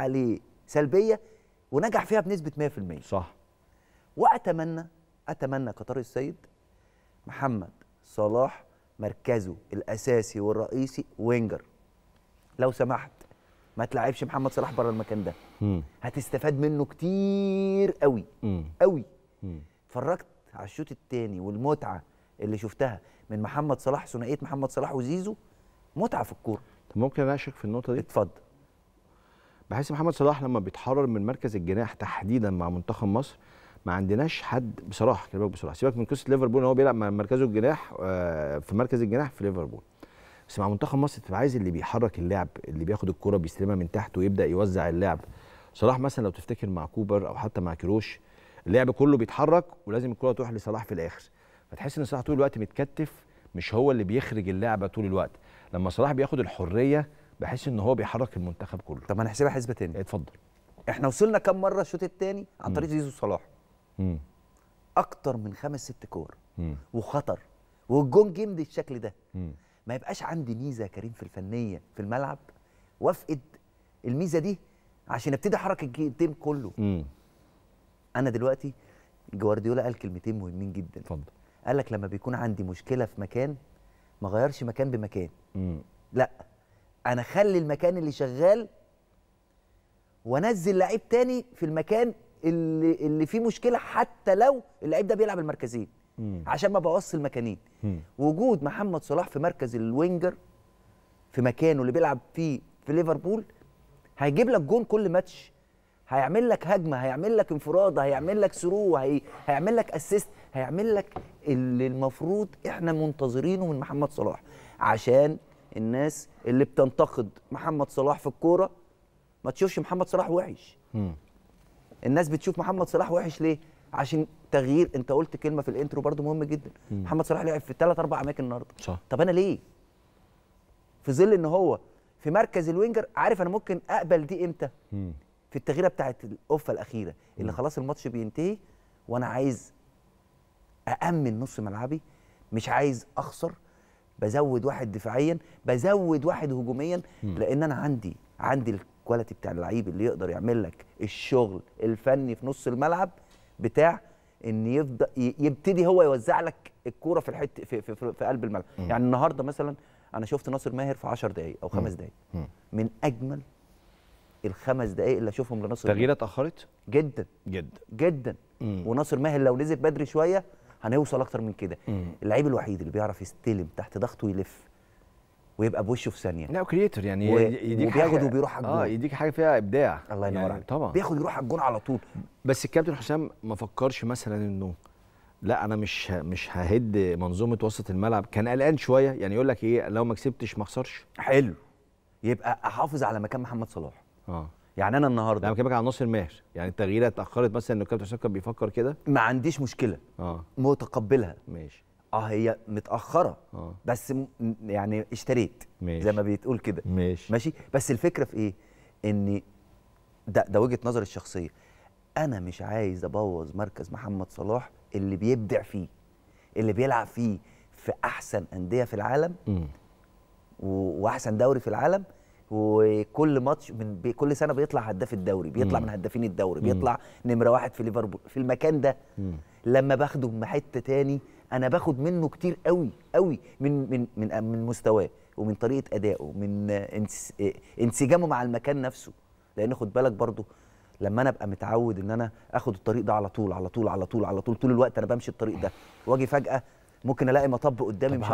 عليه سلبيه ونجح فيها بنسبه 100% صح واتمنى اتمنى قطار السيد محمد صلاح مركزه الاساسي والرئيسي وينجر لو سمحت ما تلعبش محمد صلاح بره المكان ده هتستفاد منه كتير قوي قوي اتفرجت على الشوط الثاني والمتعه اللي شفتها من محمد صلاح ثنائيه محمد صلاح وزيزو متعه في الكوره ممكن اناقشك في النقطه دي اتفضل بحس محمد صلاح لما بيتحرر من مركز الجناح تحديدا مع منتخب مصر ما عندناش حد بصراحه كلمه بصراحه سيبك من قصه ليفربول ان هو بيلعب مع مركزه الجناح آه، في مركز الجناح في ليفربول بس مع منتخب مصر تبقى عايز اللي بيحرك اللعب اللي بياخد الكرة بيستلمها من تحت ويبدا يوزع اللعب صلاح مثلا لو تفتكر مع كوبر او حتى مع كروش اللعب كله بيتحرك ولازم الكرة تروح لصلاح في الاخر فتحس ان صلاح طول الوقت متكتف مش هو اللي بيخرج اللعبه طول الوقت لما صلاح بياخد الحريه بحيث ان هو بيحرك المنتخب كله طب هنحسبها حسبه تاني اتفضل احنا وصلنا كام مره الشوط الثاني عن طريق زيزو وصلاح اكتر من خمس ست كور وخطر والجون جيم دي الشكل ده مم. ما يبقاش عندي ميزه يا كريم في الفنيه في الملعب وافقد الميزه دي عشان ابتدي احرك الجيم كله مم. انا دلوقتي جوارديولا قال كلمتين مهمين جدا اتفضل قال لك لما بيكون عندي مشكله في مكان ما غيرش مكان بمكان مم. لا انا اخلي المكان اللي شغال وانزل لعيب تاني في المكان اللي اللي فيه مشكله حتى لو اللعيب ده بيلعب المركزين مم. عشان ما بوص المكانين مم. وجود محمد صلاح في مركز الوينجر في مكانه اللي بيلعب فيه في ليفربول هيجيب لك جون كل ماتش هيعمل لك هجمه هيعمل لك انفراده هيعمل لك ثرو هي... هيعمل لك اسيست هيعمل لك اللي المفروض احنا منتظرينه من محمد صلاح عشان الناس اللي بتنتقد محمد صلاح في الكوره ما تشوفش محمد صلاح وحش م. الناس بتشوف محمد صلاح وحش ليه عشان تغيير انت قلت كلمه في الانترو برضو مهم جدا م. محمد صلاح لعب في ثلاث اربع اماكن النهارده صح طب انا ليه في ظل ان هو في مركز الوينجر عارف انا ممكن اقبل دي امتى م. في التغييره بتاعه القفه الاخيره اللي خلاص الماتش بينتهي وانا عايز أأمن نص ملعبي مش عايز أخسر بزود واحد دفاعيا بزود واحد هجوميا لان انا عندي عندي الكواليتي بتاع اللعيب اللي يقدر يعمل لك الشغل الفني في نص الملعب بتاع ان يفضل يبتدي هو يوزع لك الكوره في الحته في, في, في, في قلب الملعب يعني النهارده مثلا انا شفت ناصر ماهر في 10 دقائق او خمس دقائق من اجمل الخمس دقائق اللي اشوفهم لناصر تغييره اتاخرت جدا جدا جدا وناصر ماهر لو نزل بدري شويه هنوصل اكتر من كده اللعيب الوحيد اللي بيعرف يستلم تحت ضغطه ويلف ويبقى بوشه في ثانيه لا كرييتور يعني و... يديك وبياخد حاجة... وبيروح على آه، الجون اه يديك حاجه فيها ابداع الله يعني ينور يعني عليك طبعا بياخد يروح على الجون على طول بس الكابتن حسام ما فكرش مثلا انه لا انا مش مش ههد منظومه وسط الملعب كان قلقان شويه يعني يقول لك ايه لو ما كسبتش ما اخسرش حلو يبقى احافظ على مكان محمد صلاح اه يعني انا النهارده انا بكلمك على ناصر ماهر يعني التغييره اتاخرت مثلا ان الكابتن حسام كان بيفكر كده ما عنديش مشكله اه متقبلها ماشي اه هي متاخره آه. بس م... يعني اشتريت ماشي. زي ما بيتقول كده ماشي. ماشي بس الفكره في ايه ان ده ده وجهه نظري الشخصيه انا مش عايز ابوظ مركز محمد صلاح اللي بيبدع فيه اللي بيلعب فيه في احسن انديه في العالم م. واحسن دوري في العالم وكل ماتش من كل سنه بيطلع هداف الدوري بيطلع مم. من هدافين الدوري بيطلع نمره واحد في ليفربول في المكان ده مم. لما باخده من حته تاني انا باخد منه كتير قوي قوي من من من, من مستواه ومن طريقه ادائه من انسجامه مع المكان نفسه لان خد بالك برضه لما انا ابقى متعود ان انا اخد الطريق ده على طول على طول على طول على طول طول الوقت انا بمشي الطريق ده واجي فجاه ممكن الاقي مطب قدامي مش